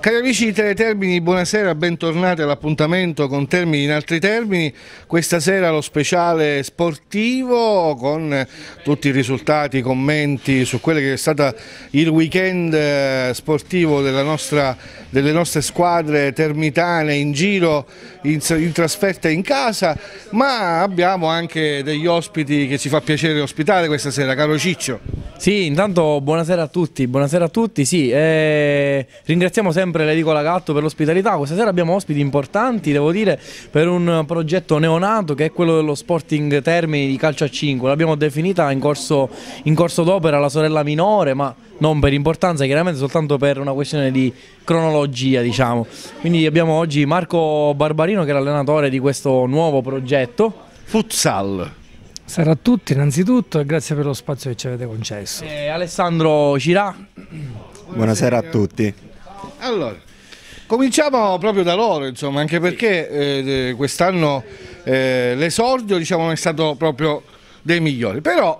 Cari amici di Teletermini, buonasera, bentornati all'appuntamento con Termini in altri termini. Questa sera lo speciale sportivo con tutti i risultati, i commenti su quello che è stato il weekend eh, sportivo nostra, delle nostre squadre termitane in giro in, in trasferta in casa, ma abbiamo anche degli ospiti che ci fa piacere ospitare questa sera, caro Ciccio. Sì, intanto buonasera a tutti, buonasera a tutti, sì, eh, ringraziamo sempre l'Edicola Gatto per l'ospitalità, questa sera abbiamo ospiti importanti, devo dire, per un progetto neonato che è quello dello Sporting Termini di calcio a 5, l'abbiamo definita in corso, in corso d'opera la sorella minore, ma non per importanza, chiaramente soltanto per una questione di cronologia, diciamo. Quindi abbiamo oggi Marco Barbarino che è l'allenatore di questo nuovo progetto. Futsal. Sarà a tutti innanzitutto e grazie per lo spazio che ci avete concesso. E eh, Alessandro Cirà. Buonasera a tutti. Allora, Cominciamo proprio da loro, insomma, anche perché eh, eh quest'anno eh, l'esordio diciamo, non è stato proprio dei migliori, però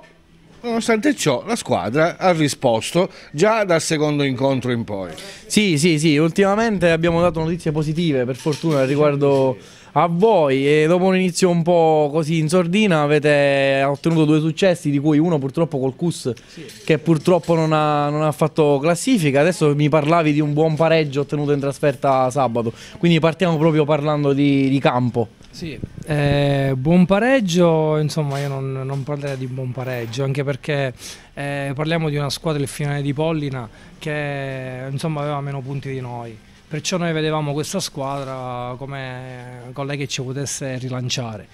Nonostante ciò, la squadra ha risposto già dal secondo incontro in poi. Sì, sì, sì, ultimamente abbiamo dato notizie positive, per fortuna, riguardo a voi e dopo un inizio un po' così in sordina avete ottenuto due successi di cui uno purtroppo col CUS che purtroppo non ha, non ha, fatto classifica adesso mi parlavi di un buon pareggio ottenuto in trasferta sabato quindi partiamo proprio parlando di, di campo sì, eh, buon pareggio, insomma io non, non, parlerei di buon pareggio, anche perché eh, parliamo di una squadra, del finale di Pollina, che insomma, aveva meno punti di noi. Perciò noi vedevamo questa squadra come con lei che ci potesse rilanciare.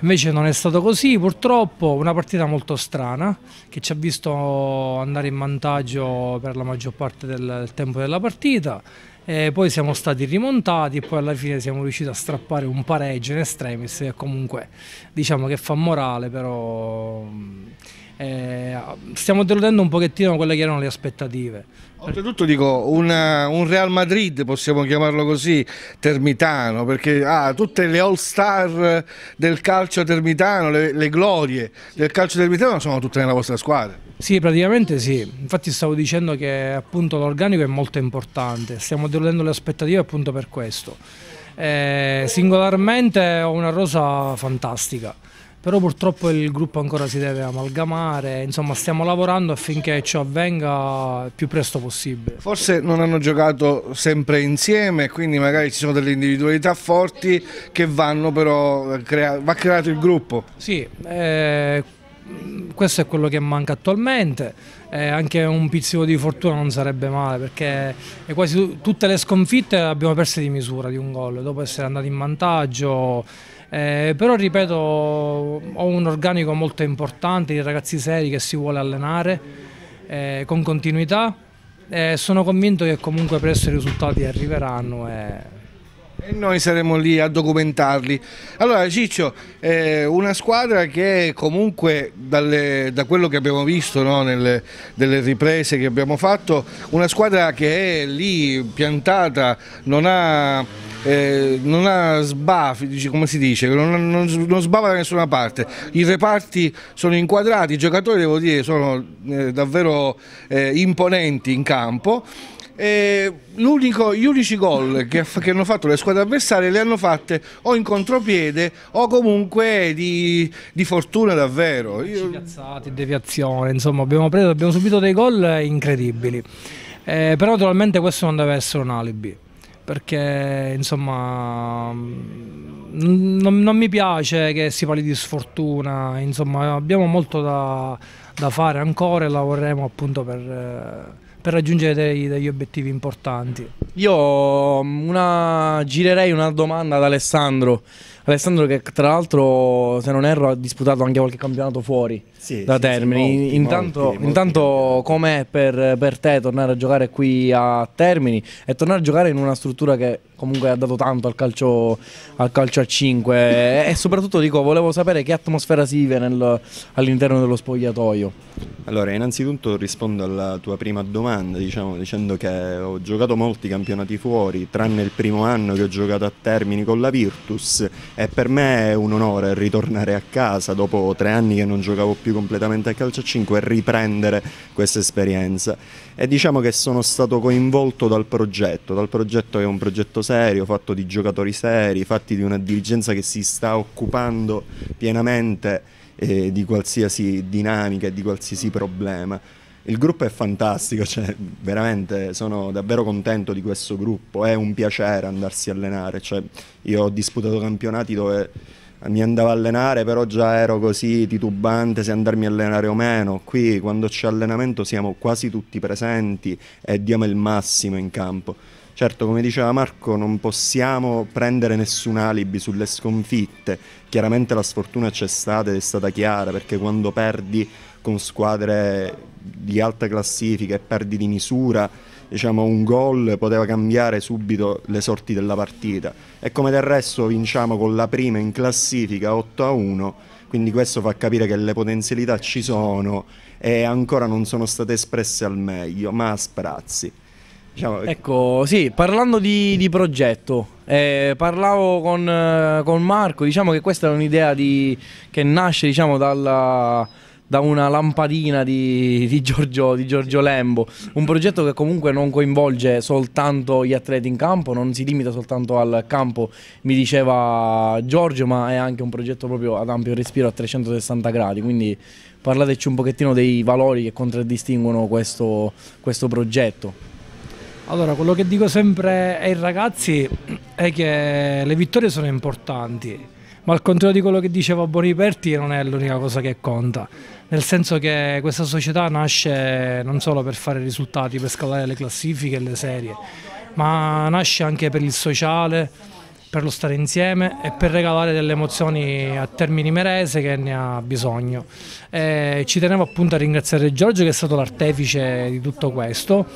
Invece non è stato così, purtroppo una partita molto strana che ci ha visto andare in vantaggio per la maggior parte del tempo della partita. Eh, poi siamo stati rimontati e poi alla fine siamo riusciti a strappare un pareggio in estremis che comunque diciamo che fa morale però eh, stiamo deludendo un pochettino quelle che erano le aspettative. Oltretutto dico una, un Real Madrid, possiamo chiamarlo così, termitano, perché ha ah, tutte le all star del calcio termitano, le, le glorie del calcio termitano sono tutte nella vostra squadra. Sì, praticamente sì. Infatti stavo dicendo che appunto l'organico è molto importante, stiamo deludendo le aspettative appunto per questo. Eh, singolarmente ho una rosa fantastica però purtroppo il gruppo ancora si deve amalgamare, insomma stiamo lavorando affinché ciò avvenga il più presto possibile. Forse non hanno giocato sempre insieme, quindi magari ci sono delle individualità forti che vanno però, crea va creato il gruppo. Sì, eh, questo è quello che manca attualmente, eh, anche un pizzico di fortuna non sarebbe male perché eh, quasi tutte le sconfitte abbiamo perse di misura di un gol, dopo essere andati in vantaggio eh, però ripeto, ho un organico molto importante di ragazzi seri che si vuole allenare eh, con continuità e eh, sono convinto che comunque presto i risultati arriveranno. E... E noi saremo lì a documentarli. Allora Ciccio, eh, una squadra che comunque dalle, da quello che abbiamo visto no, nelle, delle riprese che abbiamo fatto, una squadra che è lì piantata, non ha eh, non ha sbafi, come si dice, non, non, non sbava da nessuna parte. I reparti sono inquadrati, i giocatori devo dire sono eh, davvero eh, imponenti in campo. Unico, gli unici gol che, che, hanno fatto le squadre avversarie le hanno fatte o in contropiede o comunque di, di fortuna davvero. Io... Piazzati, deviazione, insomma abbiamo, preso, abbiamo subito dei gol incredibili. Eh, però naturalmente questo non deve essere un alibi perché insomma mm, non, non, mi piace che si parli di sfortuna, insomma abbiamo molto da, da fare ancora e lavoreremo appunto per... Eh, per raggiungere dei, degli obiettivi importanti. Io mm, una, girerei una domanda ad Alessandro. Alessandro che tra l'altro, se non erro, ha disputato anche qualche campionato fuori sì, da sì, Termini. Sì, molti, intanto, molti, intanto molti. com'è per, per, te tornare a giocare qui a Termini e tornare a giocare in una struttura che comunque ha dato tanto al calcio, al calcio a 5 e soprattutto dico, volevo sapere che atmosfera si vive all'interno dello spogliatoio. Allora, innanzitutto rispondo alla tua prima domanda domanda, diciamo, dicendo che ho giocato molti campionati fuori, tranne il primo anno che ho giocato a Termini con la Virtus e per me è un onore ritornare a casa dopo tre anni che non giocavo più completamente a calcio a 5 e riprendere questa esperienza. E diciamo che sono stato coinvolto dal progetto, dal progetto che è un progetto serio, fatto di giocatori seri, fatti di una dirigenza che si sta occupando pienamente eh, di qualsiasi dinamica e di qualsiasi problema. Il gruppo è fantastico, cioè, veramente sono davvero contento di questo gruppo, è un piacere andarsi a allenare, cioè, io ho disputato campionati dove mi andavo a allenare però già ero così titubante se andarmi a allenare o meno, qui quando c'è allenamento siamo quasi tutti presenti e diamo il massimo in campo. Certo, come diceva Marco, non possiamo prendere nessun alibi sulle sconfitte. Chiaramente la sfortuna c'è stata ed è stata chiara, perché quando perdi con squadre di alta classifica e perdi di misura, diciamo, un gol poteva cambiare subito le sorti della partita. E come del resto vinciamo con la prima in classifica 8 a 1, quindi questo fa capire che le potenzialità ci sono e ancora non sono state espresse al meglio, ma a sprazzi. Diciamo... Eh, ecco, sì, parlando di, di progetto, eh, parlavo con, eh, con, Marco, diciamo che questa è un'idea di, che nasce diciamo, dalla da una lampadina di, di, Giorgio, di, Giorgio, Lembo. Un progetto che comunque non coinvolge soltanto gli atleti in campo, non si limita soltanto al campo, mi diceva Giorgio, ma è anche un progetto proprio ad ampio respiro a 360 gradi. Quindi parlateci un pochettino dei valori che contraddistinguono questo, questo progetto. Allora, quello che dico sempre ai ragazzi è che le vittorie sono importanti, ma al contrario di quello che diceva Boniperti non è l'unica cosa che conta, nel senso che questa società nasce non solo per fare risultati, per scalare le classifiche e le serie, ma nasce anche per il sociale, per lo stare insieme e per regalare delle emozioni a Termini Merese che ne ha bisogno. E ci tenevo appunto a ringraziare Giorgio che è stato l'artefice di tutto questo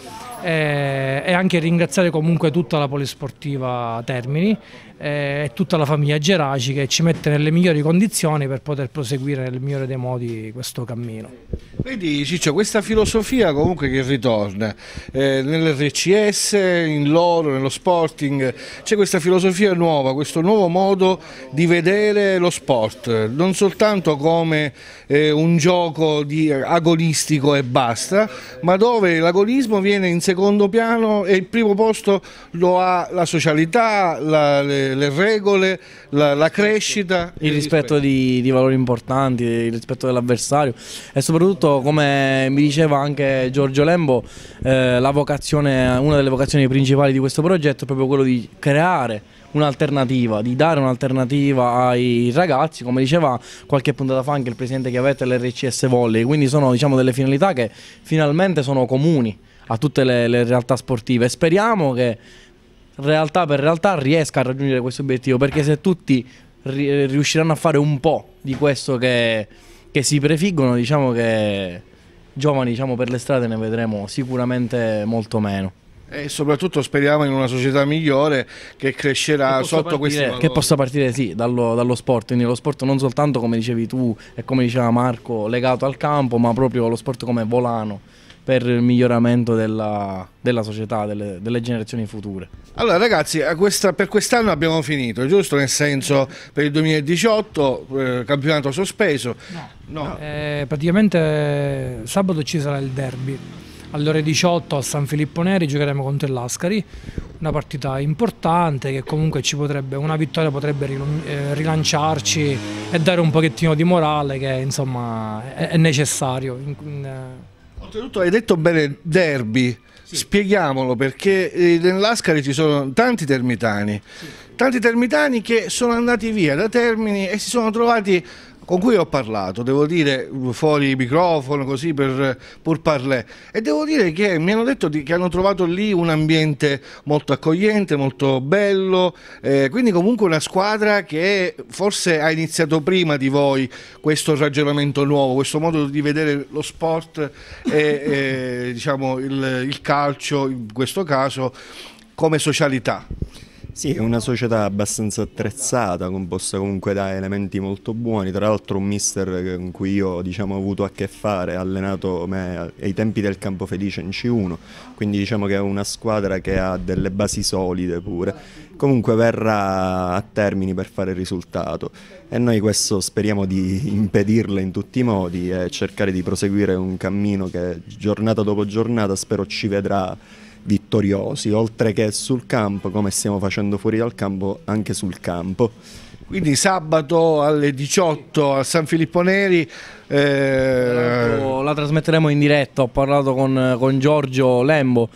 e anche ringraziare comunque tutta la polisportiva Termini e eh, tutta la famiglia Geraci che ci mette nelle migliori condizioni per poter proseguire nel migliore dei modi questo cammino. Vedi Ciccio, questa filosofia comunque che ritorna eh, nell'RCS, in loro, nello sporting, c'è questa filosofia nuova, questo nuovo modo di vedere lo sport, non soltanto come eh, un gioco di agonistico e basta, ma dove l'agonismo viene in secondo piano e il primo posto lo ha la socialità, la, le, le, regole, la, la, crescita. Il, il rispetto, Di, di, valori importanti, il rispetto dell'avversario e soprattutto, come mi diceva anche Giorgio Lembo, eh, una delle vocazioni principali di questo progetto è proprio quello di creare un'alternativa, di dare un'alternativa ai ragazzi, come diceva qualche puntata fa anche il presidente Chiavetta l'RCS Volley, quindi sono diciamo, delle finalità che finalmente sono comuni a tutte le, le realtà sportive. Speriamo che realtà per realtà riesca a raggiungere questo obiettivo. Perché se tutti riusciranno a fare un po' di questo che, che si prefiggono, diciamo che giovani diciamo, per le strade ne vedremo sicuramente molto meno. E soprattutto speriamo in una società migliore che crescerà che sotto questo Che possa partire sì, dallo, dallo, sport, quindi lo sport non soltanto come dicevi tu e come diceva Marco legato al campo, ma proprio lo sport come volano per il miglioramento della, della società, delle, delle, generazioni future. Allora ragazzi, questa, per quest'anno abbiamo finito, giusto? Nel senso per il 2018 eh, campionato sospeso. No, no. Eh, praticamente eh, sabato ci sarà il derby. Alle ore 18 a San Filippo Neri giocheremo contro il Lascari, una partita importante che comunque ci potrebbe, una vittoria potrebbe eh, rilanciarci e dare un pochettino di morale che insomma è necessario. Eh, Oltretutto hai detto bene derby, sì. spieghiamolo perché eh, nell'Ascari ci sono tanti termitani, sì. tanti termitani che sono andati via da Termini e si sono trovati con cui ho parlato, devo dire fuori microfono, così per, pur parlé, e devo dire che mi hanno detto di, che hanno trovato lì un ambiente molto accogliente, molto bello, eh, quindi comunque una squadra che forse ha iniziato prima di voi questo ragionamento nuovo, questo modo di vedere lo sport e, e diciamo, il, il calcio, in questo caso, come socialità. Sì, è una società abbastanza attrezzata, composta comunque da elementi molto buoni, tra l'altro un mister con cui io diciamo, ho avuto a che fare, ha allenato me ai tempi del Campo Felice in C1, quindi diciamo che è una squadra che ha delle basi solide pure, comunque verrà a termini per fare il risultato e noi questo speriamo di impedirle in tutti i modi e cercare di proseguire un cammino che giornata dopo giornata spero ci vedrà vittoriosi, oltre che sul campo, come stiamo facendo fuori dal campo, anche sul campo. Quindi sabato alle 18 a San Filippo Neri. Eh... La trasmetteremo in diretta, ho parlato con, con Giorgio Lembo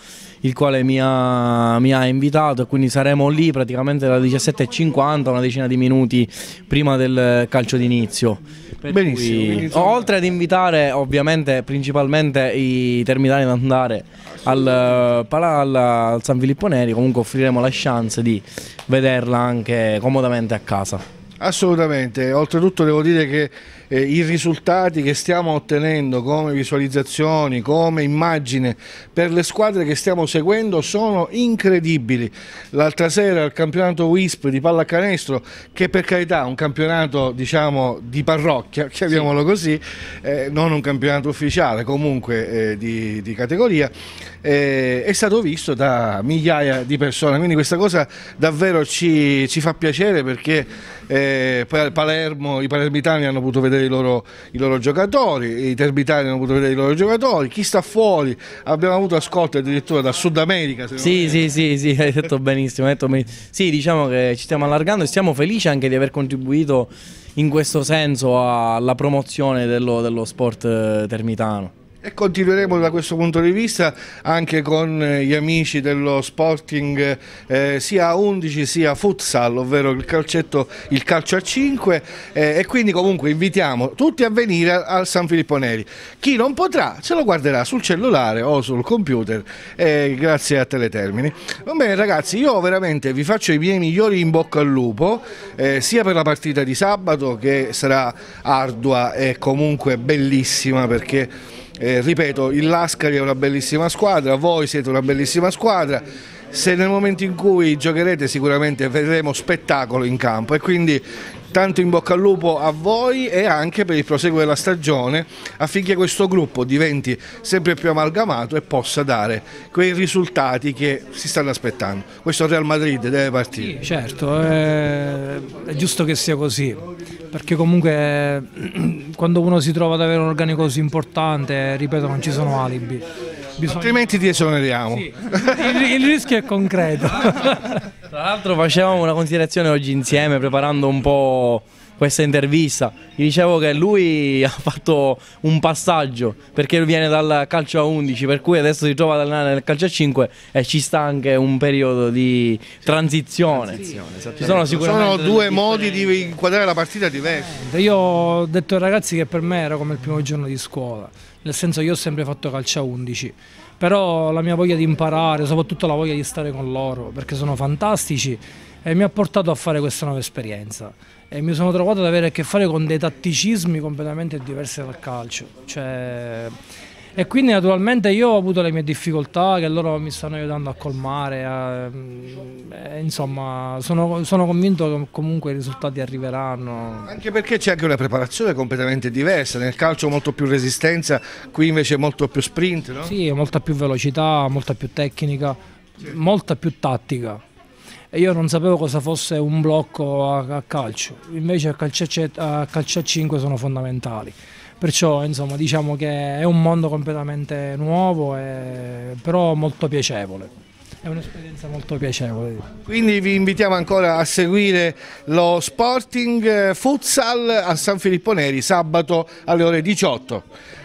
il quale mi ha, mi ha invitato e quindi saremo lì praticamente dalle 17.50 una decina di minuti prima del calcio d'inizio. Benissimo, cui, benissimo. Oltre ad invitare ovviamente principalmente i terminali ad andare al, eh, Palalla, al San Filippo Neri comunque offriremo la chance di vederla anche comodamente a casa. Assolutamente, oltretutto devo dire che eh, i risultati che stiamo ottenendo come visualizzazioni, come immagine per le squadre che stiamo seguendo sono incredibili. L'altra sera al campionato WISP di pallacanestro, che per carità è un campionato diciamo, di parrocchia, chiamiamolo così, eh, non un campionato ufficiale comunque eh, di, di categoria, eh, è stato visto da migliaia di persone, quindi questa cosa davvero ci, ci fa piacere perché eh, Palermo, i palermitani hanno potuto vedere i loro, i loro, giocatori, i terbitani hanno potuto vedere i loro giocatori, chi sta fuori, abbiamo avuto ascolto addirittura da Sud America. Sì, sì, sì, sì, hai detto benissimo, hai detto benissimo. Sì, diciamo che ci stiamo allargando e siamo felici anche di aver contribuito in questo senso alla promozione dello, dello sport eh, termitano. E continueremo da questo punto di vista anche con eh, gli amici dello Sporting eh, sia a 11 sia futsal, ovvero il, calcetto, il calcio a 5 eh, e quindi comunque invitiamo tutti a venire al San Filippo Neri. Chi non potrà se lo guarderà sul cellulare o sul computer eh, grazie a Teletermini. Va bene ragazzi, io veramente vi faccio i miei migliori in bocca al lupo eh, sia per la partita di sabato che sarà ardua e comunque bellissima perché eh, ripeto, il Lascari è una bellissima squadra, voi siete una bellissima squadra, se nel momento in cui giocherete sicuramente vedremo spettacolo in campo e quindi Tanto in bocca al lupo a voi e anche per il proseguo della stagione affinché questo gruppo diventi sempre più amalgamato e possa dare quei risultati che si stanno aspettando. Questo Real Madrid deve partire. Sì, certo, è... Eh, è giusto che sia così, perché comunque eh, quando uno si trova ad avere un organico così importante, ripeto, non ci sono alibi. Bisogna... Altrimenti ti esoneriamo. Sì. Il, il rischio è concreto. Tra l'altro facevamo una considerazione oggi insieme preparando un po' questa intervista. Gli dicevo che lui ha fatto un passaggio perché viene dal calcio a 11, per cui adesso si trova ad allenare nel calcio a 5 e ci sta anche un periodo di transizione. ci sono, sono due modi di inquadrare la partita diversi. Io ho detto ai ragazzi che per me era come il primo giorno di scuola, nel senso che io ho sempre fatto calcio a 11 però la mia voglia di imparare, soprattutto la voglia di stare con loro, perché sono fantastici e mi ha portato a fare questa nuova esperienza e mi sono trovato ad avere a che fare con dei tatticismi completamente diversi dal calcio. Cioè, e quindi naturalmente io ho avuto le mie difficoltà che loro mi stanno aiutando a colmare, a, e, eh, insomma sono, sono, convinto che comunque i risultati arriveranno. Anche perché c'è anche una preparazione completamente diversa, nel calcio molto più resistenza, qui invece molto più sprint, no? Sì, molta più velocità, molta più tecnica, sì. molta più tattica e io non sapevo cosa fosse un blocco a, calcio, invece a calcio, a calcio a 5 sono fondamentali. Perciò insomma diciamo che è un mondo completamente nuovo, e, però molto piacevole è un'esperienza molto piacevole. Quindi vi invitiamo ancora a seguire lo Sporting eh, Futsal a San Filippo Neri sabato alle ore 18.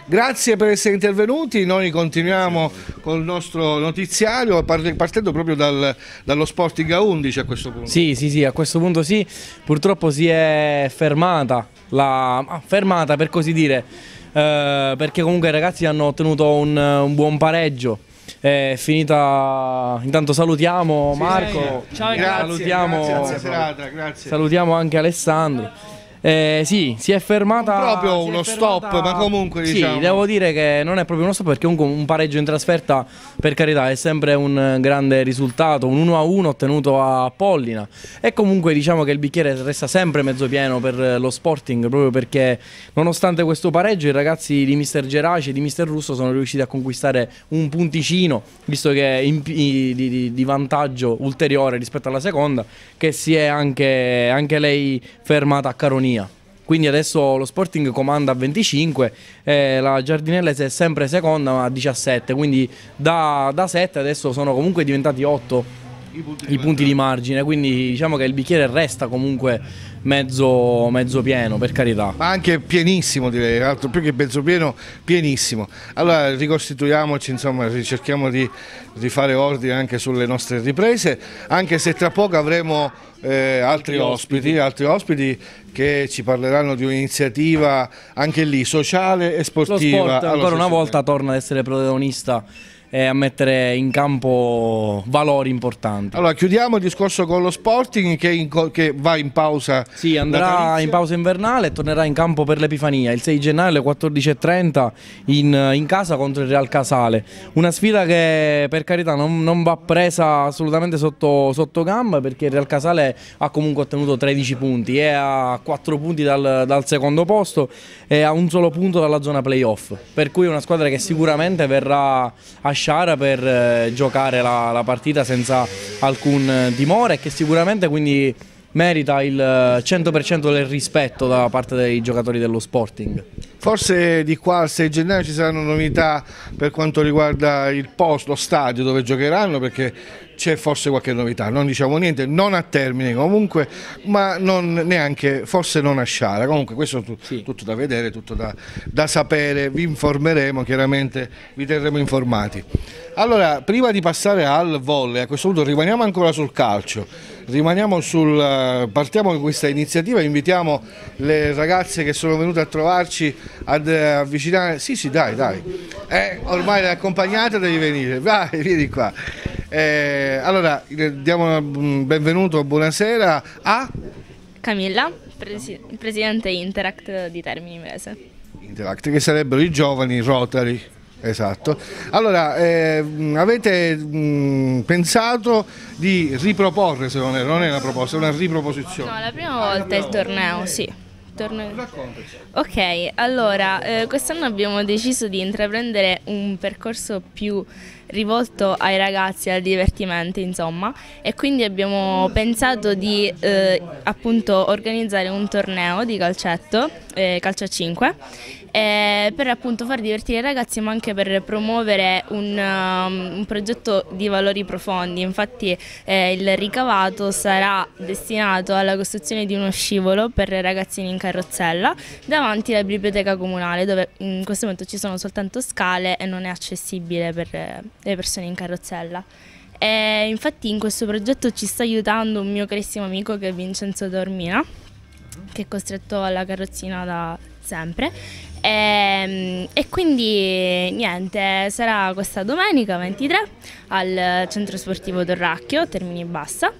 Grazie per essere intervenuti, noi continuiamo con il nostro notiziario partendo proprio dal, dallo Sporting A11 a questo punto. Sì, sì, sì, a questo punto sì, purtroppo si è fermata, la, ah, fermata per così dire, eh, perché comunque i ragazzi hanno ottenuto un, un buon pareggio è finita. Intanto salutiamo Marco. Sì, ciao, grazie, salutiamo, grazie, serata, grazie. salutiamo anche Alessandro. Eh, sì, si è fermata. Non proprio uno fermata, stop, ma comunque diciamo. Sì, devo dire che non è proprio uno stop perché comunque un pareggio in trasferta, per carità, è sempre un grande risultato. Un 1-1 ottenuto a Pollina. E comunque diciamo che il bicchiere resta sempre mezzo pieno per lo Sporting, proprio perché nonostante questo pareggio, i ragazzi di Mister Geraci e di Mister Russo sono riusciti a conquistare un punticino, visto che in, di, di, di, vantaggio ulteriore rispetto alla seconda, che si è anche, anche lei fermata a Caronina autonomia. Quindi adesso lo Sporting comanda a 25, eh, la Giardinellese è sempre seconda ma a 17, quindi da, da 7 adesso sono comunque diventati 8 i punti, di, punti di margine, quindi diciamo che il bicchiere resta comunque mezzo, mezzo pieno, per carità. Ma anche pienissimo direi, altro più che mezzo pieno, pienissimo. Allora ricostituiamoci, insomma, cerchiamo di, di fare ordine anche sulle nostre riprese, anche se tra poco avremo eh, altri ospiti, altri ospiti che ci parleranno di un'iniziativa anche lì sociale e sportiva. Lo sport ancora una volta torna ad essere protagonista e a mettere in campo valori importanti. Allora chiudiamo il discorso con lo Sporting che, in, che va in pausa. Sì, andrà in pausa invernale e tornerà in campo per l'Epifania il 6 gennaio alle 14.30 in, in, casa contro il Real Casale. Una sfida che per carità non, non va presa assolutamente sotto, sotto, gamba perché il Real Casale ha comunque ottenuto 13 punti, è a 4 punti dal, dal secondo posto e a un solo punto dalla zona playoff. Per cui è una squadra che sicuramente verrà a Sciara per eh, giocare la, la partita senza alcun eh, timore e che sicuramente quindi merita il 100% eh, del rispetto da parte dei giocatori dello Sporting. Forse di qua al 6 gennaio ci saranno novità per quanto riguarda il posto, lo stadio dove giocheranno perché c'è forse qualche novità, non diciamo niente, non a termine comunque, ma non neanche, forse non a Sciara, comunque questo è tu, sì. tutto da vedere, tutto da, da sapere, vi informeremo chiaramente, vi terremo informati. Allora, prima di passare al volley, a questo punto rimaniamo ancora sul calcio Rimaniamo sul, eh, partiamo con questa iniziativa, invitiamo le ragazze che sono venute a trovarci ad eh, avvicinare, sì sì dai dai, eh, ormai accompagnate devi venire, vai vieni qua. Eh, allora eh, diamo un benvenuto, buonasera a Camilla, presi presidente Interact di Termini Mese. Interact che sarebbero i giovani Rotary. Esatto. Allora, eh, avete mh, mm, pensato di riproporre, se non è, non è una proposta, è una riproposizione? No, la prima volta il torneo, sì. Ok, allora eh, quest'anno abbiamo deciso di intraprendere un percorso più rivolto ai ragazzi, al divertimento insomma e quindi abbiamo pensato di eh, appunto organizzare un torneo di calcetto eh, Calcio a 5 eh, per appunto far divertire i ragazzi ma anche per promuovere un, um, un progetto di valori profondi. Infatti eh, il ricavato sarà destinato alla costruzione di uno scivolo per ragazzini in carrozzella davanti alla biblioteca comunale dove in questo momento ci sono soltanto scale e non è accessibile per eh, le persone in carrozzella. E eh, infatti in questo progetto ci sta aiutando un mio carissimo amico che è Vincenzo Dormina che è costretto alla carrozzina da sempre. E, ehm, e, quindi niente, sarà questa domenica 23 al centro sportivo Dorracchio, Termini Bassa.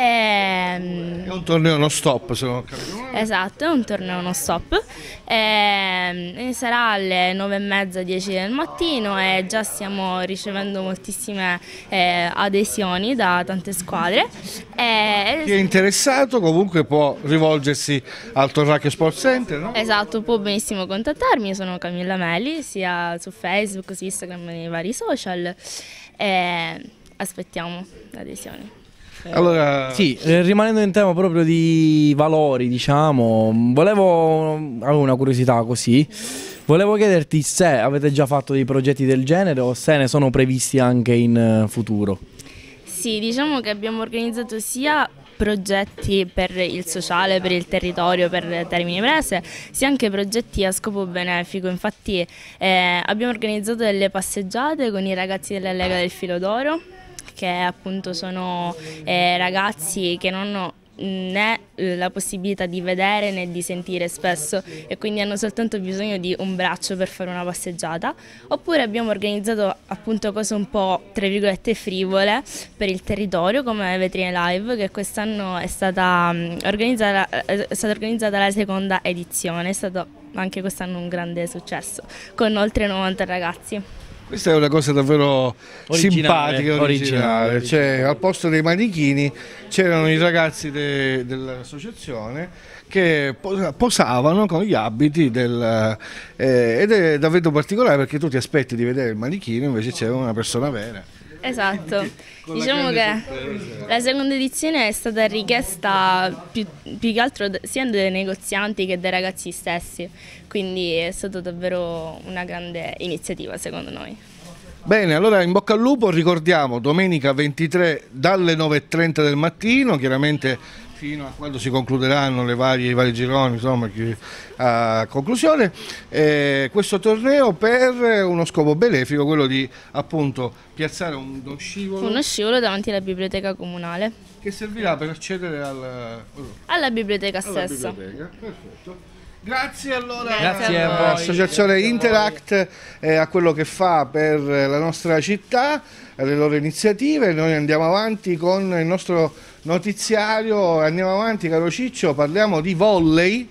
Ehm, è un torneo non stop, secondo me. Esatto, è un torneo non stop. Inizierà ehm, alle 9 e mezza, 10 del mattino e già stiamo ricevendo moltissime eh, adesioni da tante squadre. E... Eh, Chi è interessato comunque può rivolgersi al Torracchio Sport Center, no? Esatto, può benissimo contattarmi, io sono Camilla Melli, sia su Facebook, su Instagram e nei vari social. E ehm, aspettiamo l'adesione. Eh. Allora... Sì, eh, rimanendo in tema proprio di valori, diciamo, volevo... avevo una curiosità così. Volevo chiederti se avete già fatto dei progetti del genere o se ne sono previsti anche in eh, futuro. Sì, diciamo che abbiamo organizzato sia progetti per il sociale, per il territorio, per Termini Prese, sia anche progetti a scopo benefico. Infatti eh, abbiamo organizzato delle passeggiate con i ragazzi della Lega del Filo d'Oro perché appunto sono eh, ragazzi che non hanno né eh, la possibilità di vedere né di sentire spesso e quindi hanno soltanto bisogno di un braccio per fare una passeggiata oppure abbiamo organizzato appunto cose un po' tra virgolette frivole per il territorio come Vetrine Live che quest'anno è, mm, eh, è stata organizzata la seconda edizione è stato anche quest'anno un grande successo con oltre 90 ragazzi questa è una cosa davvero originale, simpatica, originale. originale. Cioè, al posto dei manichini c'erano i ragazzi de, dell'associazione che posavano con gli abiti del, eh, ed è davvero particolare perché tu ti aspetti di vedere il manichino invece c'era una persona vera. Esatto, diciamo che sorpresa. la seconda edizione è stata richiesta più, più, che altro sia dai negozianti che dai ragazzi stessi, quindi è stata davvero una grande iniziativa secondo noi. Bene, allora in bocca al lupo, ricordiamo domenica 23 dalle 9.30 del mattino, chiaramente fino a quando si concluderanno varie, i vari gironi insomma, a conclusione, eh, questo torneo per uno scopo benefico, quello di appunto piazzare un, uno scivolo. Uno scivolo davanti alla biblioteca comunale. Che servirà per accedere al... alla biblioteca alla stessa. Biblioteca, perfetto. Grazie allora Grazie a all'associazione Interact eh, a quello che fa per la nostra città, alle loro iniziative. Noi andiamo avanti con il nostro notiziario, andiamo avanti caro Ciccio, parliamo di volley.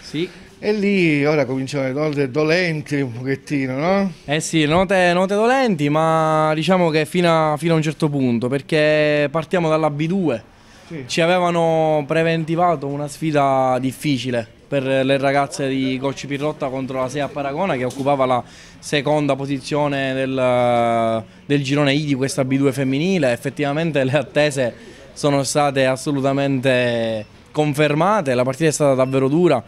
Sì. E lì ora cominciano le note dolenti un pochettino, no? Eh sì, note, note dolenti, ma diciamo che fino a, fino a un certo punto, perché partiamo dalla B2. Sì. Ci avevano preventivato una sfida difficile per le ragazze di Coach Pirrotta contro la 6 a Paragona che occupava la seconda posizione del, del girone I di questa B2 femminile. Effettivamente le attese sono state assolutamente confermate, la partita è stata davvero dura.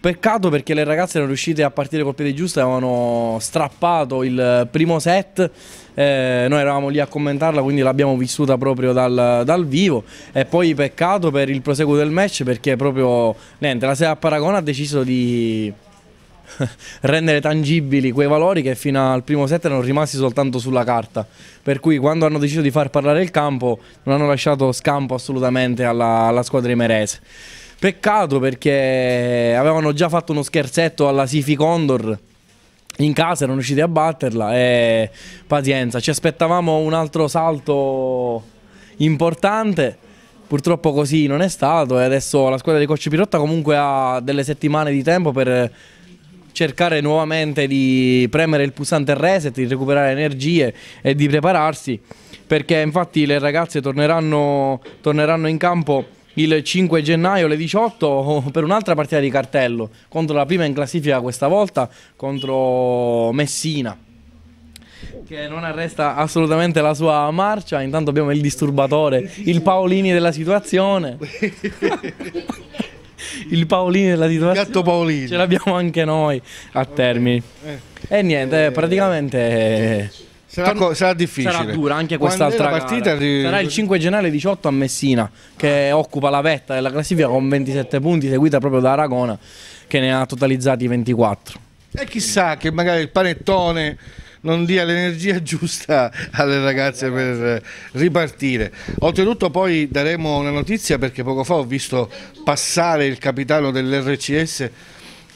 Peccato perché le ragazze erano riuscite a partire col piede giusto, avevano strappato il primo set. Eh, noi eravamo lì a commentarla, quindi l'abbiamo vissuta proprio dal, dal, vivo. E poi peccato per il proseguo del match perché proprio niente, la sera a Paragona ha deciso di rendere tangibili quei valori che fino al primo set erano rimasti soltanto sulla carta. Per cui quando hanno deciso di far parlare il campo non hanno lasciato scampo assolutamente alla, alla squadra imerese. Peccato perché avevano già fatto uno scherzetto alla Sifi Condor in casa, erano riusciti a batterla e pazienza, ci aspettavamo un altro salto importante. Purtroppo così non è stato e adesso la squadra di Coach Pirotta comunque ha delle settimane di tempo per cercare nuovamente di premere il pulsante reset, di recuperare energie e di prepararsi perché infatti le ragazze torneranno, torneranno in campo il 5 gennaio alle 18 per un'altra partita di cartello contro la prima in classifica questa volta contro Messina che non arresta assolutamente la sua marcia intanto abbiamo il disturbatore il Paolini della situazione il Paolini della situazione. Gatto Paolini. Ce l'abbiamo anche noi a Termini. Eh. E niente, eh, praticamente eh, Sarà, Torn- sarà, difficile. Sarà dura anche quest'altra partita. Di... Sarà il 5 gennaio 18 a Messina, che occupa la vetta della classifica con 27 punti, seguita proprio da Aragona, che ne ha totalizzati 24. E chissà che magari il panettone non dia l'energia giusta alle ragazze per ripartire. Oltretutto poi daremo una notizia perché poco fa ho visto passare il capitano dell'RCS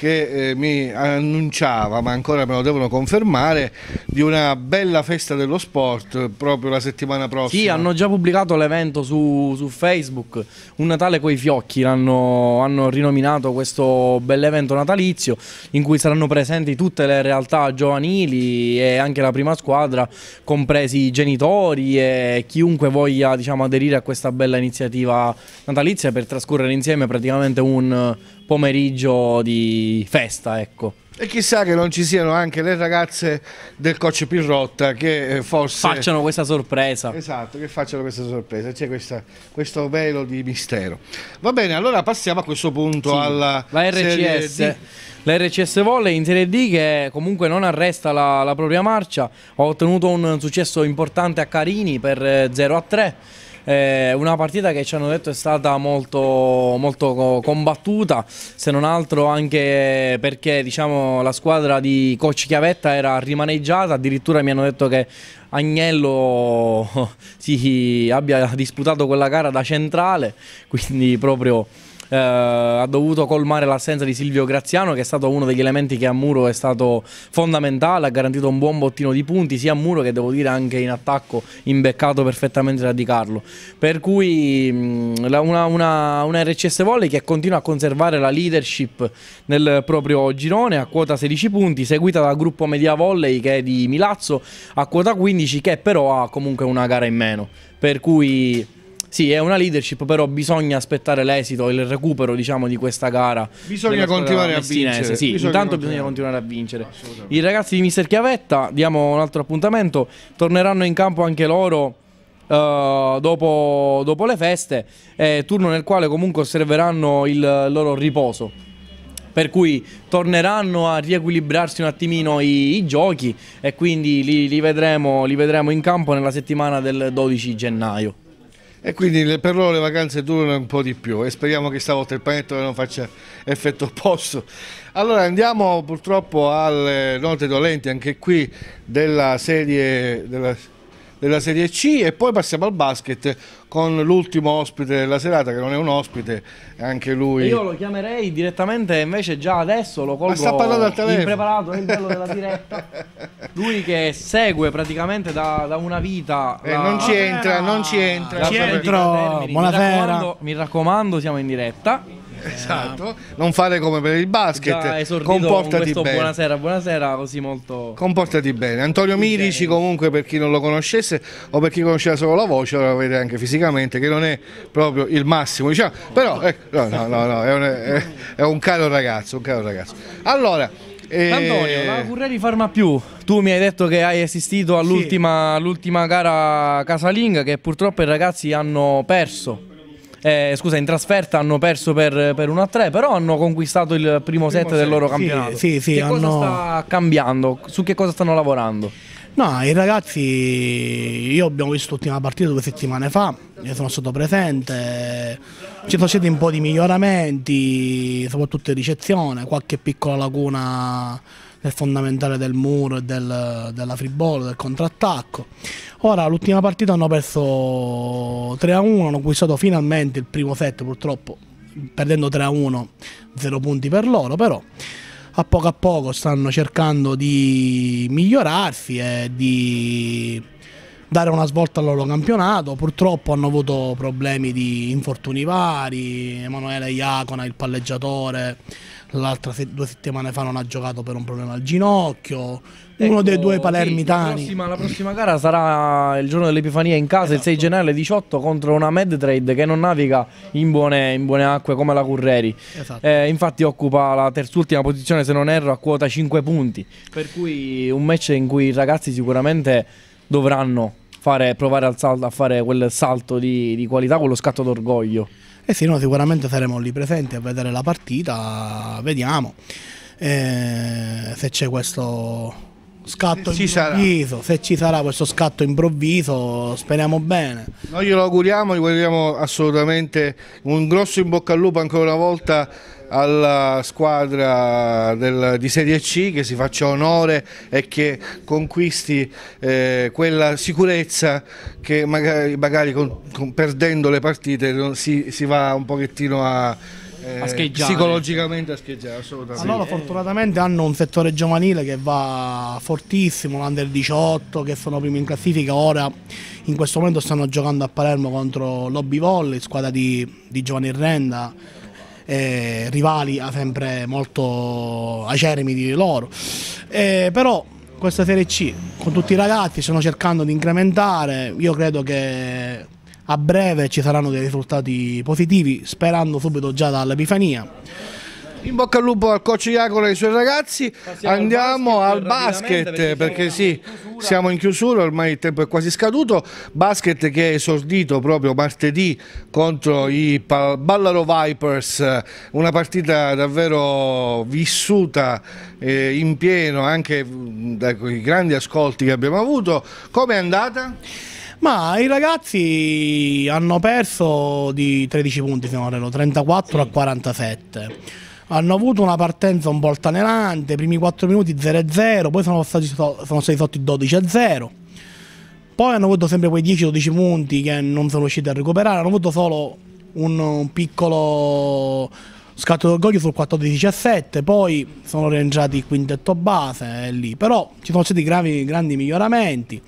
che eh, mi annunciava, ma ancora me lo devono confermare, di una bella festa dello sport proprio la settimana prossima. Sì, hanno già pubblicato l'evento su, su Facebook, un Natale coi fiocchi, l'hanno, hanno rinominato questo bell'evento natalizio in cui saranno presenti tutte le realtà giovanili e anche la prima squadra, compresi i genitori e chiunque voglia diciamo, aderire a questa bella iniziativa natalizia per trascorrere insieme praticamente un pomeriggio di festa, ecco. E chissà che non ci siano anche le ragazze del coach Pirrotta che eh, forse... Facciano questa sorpresa. Esatto, che facciano questa sorpresa. C'è questa, questo velo di mistero. Va bene, allora passiamo a questo punto sì, alla... La RCS. La RCS Volley in Serie D che comunque non arresta la, la propria marcia. Ha ottenuto un successo importante a Carini per 0 eh, a 3. Eh, una partita che ci hanno detto è stata molto, molto combattuta, se non altro anche perché diciamo, la squadra di Coach Chiavetta era rimaneggiata, addirittura mi hanno detto che Agnello si abbia disputato quella gara da centrale, quindi proprio eh, ha dovuto colmare l'assenza di Silvio Graziano che è stato uno degli elementi che a Muro è stato fondamentale, ha garantito un buon bottino di punti sia a Muro che devo dire anche in attacco imbeccato perfettamente da Di Carlo. Per cui mm, una, una, una RCS Volley che continua a conservare la leadership nel proprio girone a quota 16 punti, seguita dal gruppo Media Volley che è di Milazzo a quota 15 che però ha comunque una gara in meno. Per cui sì, è una leadership, però bisogna aspettare l'esito, il recupero diciamo, di questa gara. Bisogna continuare a vincere. Sì, bisogna intanto bisogna continuare a vincere. I ragazzi di Mister Chiavetta, diamo un altro appuntamento, torneranno in campo anche loro. Uh, dopo, dopo, le feste, eh, turno nel quale comunque osserveranno il loro riposo. Per cui torneranno a riequilibrarsi un attimino i, i giochi e quindi li, li, vedremo, li vedremo in campo nella settimana del 12 gennaio. E quindi per loro le vacanze durano un po' di più e speriamo che stavolta il panetto non faccia effetto opposto. Allora andiamo purtroppo alle note dolenti anche qui della serie, della, della serie C e poi passiamo al basket con l'ultimo ospite della serata che non è un ospite, è anche lui. Io lo chiamerei direttamente invece già adesso lo colgo. Ma sta parlando al telefono. Impreparato nel bello della diretta. lui che segue praticamente da, da una vita. Eh, la... non ci entra, non ci ah, entra. Ci entro. Buonasera. Mi raccomando, siamo in diretta. esatto. Non fare come per il basket. Comportati bene. Buonasera, buonasera, così molto. Comportati bene. Antonio Mirici, comunque, per chi non lo conoscesse o per chi conosceva solo la voce, lo vede anche fisicamente, che non è proprio il massimo, diciamo. Però, eh, no, no, no, no è, un, è, è un caro ragazzo, un caro ragazzo. Allora. Eh, Antonio, la Curreri Farma Più, tu mi hai detto che hai assistito all'ultima, sì. gara casalinga che purtroppo i ragazzi hanno perso eh, scusa, in trasferta hanno perso per, per 1-3, però hanno conquistato il primo, primo set del loro campionato. Sì, sì, che hanno... cosa sta cambiando? Su che cosa stanno lavorando? No, i ragazzi, io abbiamo visto l'ultima partita due settimane fa, io sono stato presente ci sono stati un po' di miglioramenti, soprattutto in ricezione, qualche piccola lacuna nel fondamentale del muro e del, della fribolo, del contrattacco. Ora l'ultima partita hanno perso 3-1, hanno acquistato finalmente il primo set purtroppo perdendo 3-1, 0 punti per loro, però a poco a poco stanno cercando di migliorarsi e di dare una svolta al loro campionato. Purtroppo hanno avuto problemi di infortuni vari, Emanuele Iacona, il palleggiatore, l'altra se due settimane fa non ha giocato per un problema al ginocchio. Ecco, uno dei due palermitani. La prossima, la prossima, gara sarà il giorno dell'Epifania in casa, esatto. il 6 gennaio 18 contro una Mad Trade che non naviga in buone, in buone acque come la Curreri. Esatto. Eh, infatti occupa la terz'ultima posizione, se non erro, a quota 5 punti. Per cui un match in cui i ragazzi sicuramente dovranno fare, provare salto, a fare quel salto di, di qualità, quello scatto d'orgoglio. Eh sì, no, sicuramente saremo lì presenti a vedere la partita, vediamo eh, se c'è questo scatto ci improvviso, sarà. se ci sarà questo scatto improvviso, speriamo bene. Noi glielo auguriamo, gli auguriamo assolutamente un grosso in bocca al lupo ancora una volta alla squadra del, di Serie C che si faccia onore e che conquisti eh, quella sicurezza che magari, magari con, con, perdendo le partite si, si va un pochettino a eh, a scheggiare. psicologicamente a scheggiare assolutamente. Allora fortunatamente hanno un settore giovanile che va fortissimo, l'Under 18 che sono primi in classifica, ora in questo momento stanno giocando a Palermo contro l'Obivolli, squadra di, di Giovanni Renda eh, rivali sempre molto acerimi di loro. Eh, però questa Serie C con tutti i ragazzi stanno cercando di incrementare, io credo che a breve ci saranno dei risultati positivi, sperando subito già dall'Epifania. In bocca al lupo al coach Iacola e ai suoi ragazzi. Passiamo Andiamo al basket, al basket perché, perché sì, siamo in chiusura, ormai il tempo è quasi scaduto. Basket che è esordito proprio martedì contro i Ballaro Vipers, una partita davvero vissuta eh, in pieno anche mm, dai grandi ascolti che abbiamo avuto. Come è andata? Ma i ragazzi hanno perso di 13 punti finora, 34 a 47 hanno avuto una partenza un po' altanerante, primi 4 minuti 0-0, poi sono stati, sono stati sotto il 12-0. Poi hanno avuto sempre quei 10-12 punti che non sono riusciti a recuperare, hanno avuto solo un, un piccolo scatto d'orgoglio sul 14-17, poi sono rientrati il quintetto base e lì, però ci sono stati gravi, grandi miglioramenti.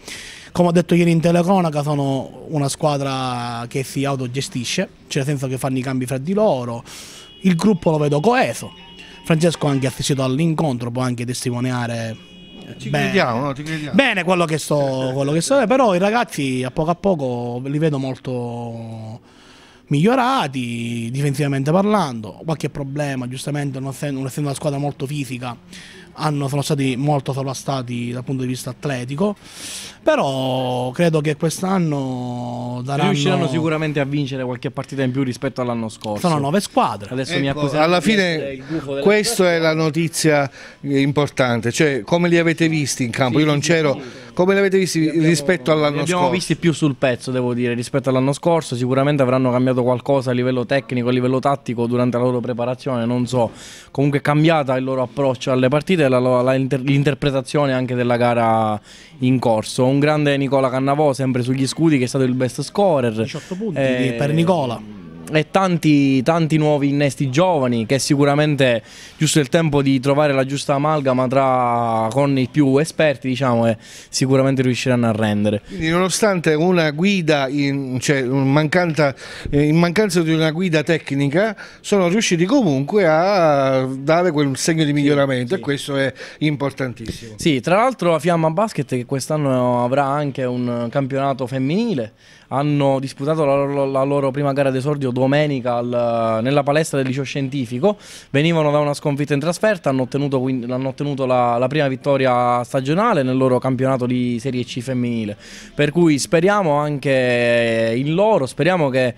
Come ho detto ieri in telecronaca, sono una squadra che si autogestisce, cioè nel senso che fanno i cambi fra di loro, il gruppo lo vedo coeso. Francesco anche assistito all'incontro, può anche testimoniare eh, ci bene. crediamo, no? Ci crediamo. Bene quello che sto, quello che sto però i ragazzi a poco a poco li vedo molto migliorati difensivamente parlando. Qualche problema, giustamente, non essendo, non essendo una squadra molto fisica hanno, sono stati molto sovrastati dal punto di vista atletico, però credo che quest'anno daranno... riusciranno sicuramente a vincere qualche partita in più rispetto all'anno scorso. Sono nove squadre. Adesso ecco, mi alla fine questa è la notizia importante, cioè come li avete visti in campo? Sì, Io non c'ero. Sì, sì come l'avete visto rispetto all'anno abbiamo scorso? Abbiamo visti più sul pezzo, devo dire, rispetto all'anno scorso. Sicuramente avranno cambiato qualcosa a livello tecnico, a livello tattico durante la loro preparazione, non so. Comunque è cambiata il loro approccio alle partite e l'interpretazione anche della gara in corso. Un grande Nicola Cannavò, sempre sugli scudi, che è stato il best scorer. 18 punti eh, per Nicola e tanti, tanti, nuovi innesti giovani che sicuramente giusto il tempo di trovare la giusta amalgama tra, con i più esperti diciamo e eh, sicuramente riusciranno a rendere. Quindi nonostante una guida, in, cioè in, mancanza, eh, in mancanza di una guida tecnica sono riusciti comunque a dare quel segno di miglioramento sì, sì. e questo è importantissimo. Sì, tra l'altro la Fiamma Basket che quest'anno avrà anche un campionato femminile hanno disputato la, la, la loro prima gara d'esordio domenica al, nella palestra del liceo scientifico, venivano da una sconfitta in trasferta, hanno ottenuto, quindi, hanno ottenuto la, la, prima vittoria stagionale nel loro campionato di Serie C femminile, per cui speriamo anche in loro, speriamo che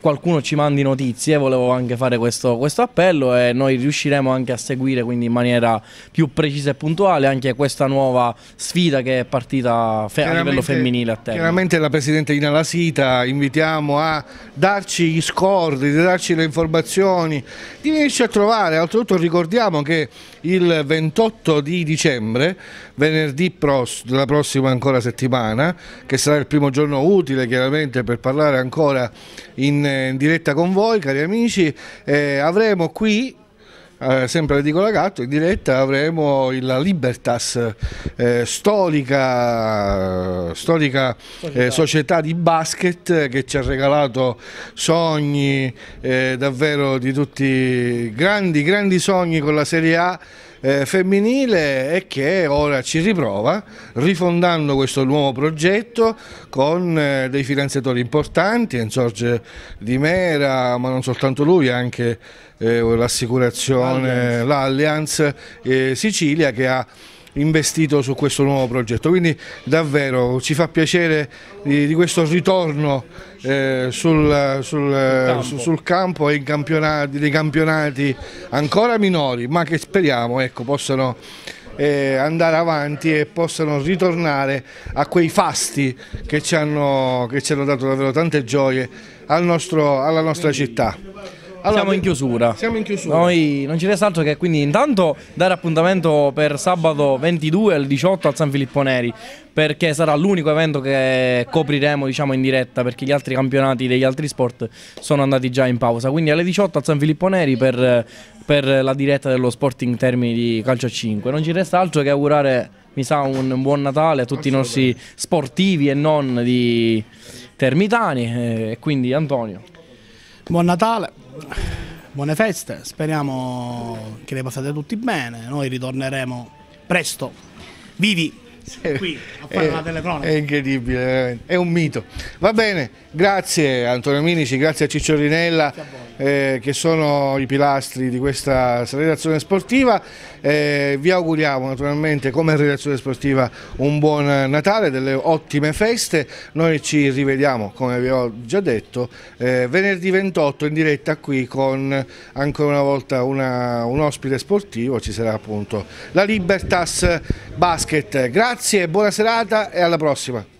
qualcuno ci mandi notizie, volevo anche fare questo, questo, appello e noi riusciremo anche a seguire quindi in maniera più precisa e puntuale anche questa nuova sfida che è partita a livello femminile a te. Chiaramente la Presidente Ina Lasita invitiamo a darci gli scordi, darci le informazioni, di venirci a trovare, oltretutto ricordiamo che il 28 di dicembre, venerdì pross della prossima ancora settimana, che sarà il primo giorno utile chiaramente per parlare ancora in, in diretta con voi, cari amici, eh, avremo qui eh, sempre l'edicola gatto, in diretta avremo la Libertas, eh, storica, storica eh, società di basket che ci ha regalato sogni eh, davvero di tutti, grandi, grandi sogni con la Serie A eh, femminile e che ora ci riprova rifondando questo nuovo progetto con eh, dei finanziatori importanti, Ensorge di Mera, ma non soltanto lui, anche eh, l'assicurazione, l'Allianz eh, Sicilia che ha investito su questo nuovo progetto. Quindi davvero ci fa piacere di, di questo ritorno eh, sul, sul, eh, campo. sul, campo. e campionati, dei campionati ancora minori, ma che speriamo ecco, possano eh, andare avanti e possano ritornare a quei fasti che ci hanno, che ci hanno dato davvero tante gioie al nostro, alla nostra città allora, siamo in chiusura. Siamo in chiusura. Noi non ci resta altro che quindi intanto dare appuntamento per sabato 22 al 18 al San Filippo Neri perché sarà l'unico evento che copriremo diciamo, in diretta perché gli altri campionati degli altri sport sono andati già in pausa. Quindi alle 18 al San Filippo Neri per, per la diretta dello Sporting Termini di Calcio a 5. Non ci resta altro che augurare mi sa un buon Natale a tutti i nostri sportivi e non di Termitani e quindi Antonio. Buon Natale buone feste, speriamo che le passate tutti bene, noi ritorneremo presto, vivi! qui a fare è, la eh, telecronaca. È incredibile, è un mito. Va bene, grazie Antonio Minici, grazie a Ciccio Rinella. Grazie a eh, che sono i pilastri di questa redazione sportiva. Eh, vi auguriamo naturalmente come redazione sportiva un buon Natale, delle ottime feste. Noi ci rivediamo, come vi ho già detto, eh, venerdì 28 in diretta qui con ancora una volta una, un ospite sportivo, ci sarà appunto la Libertas Basket. Grazie, buona serata e alla prossima.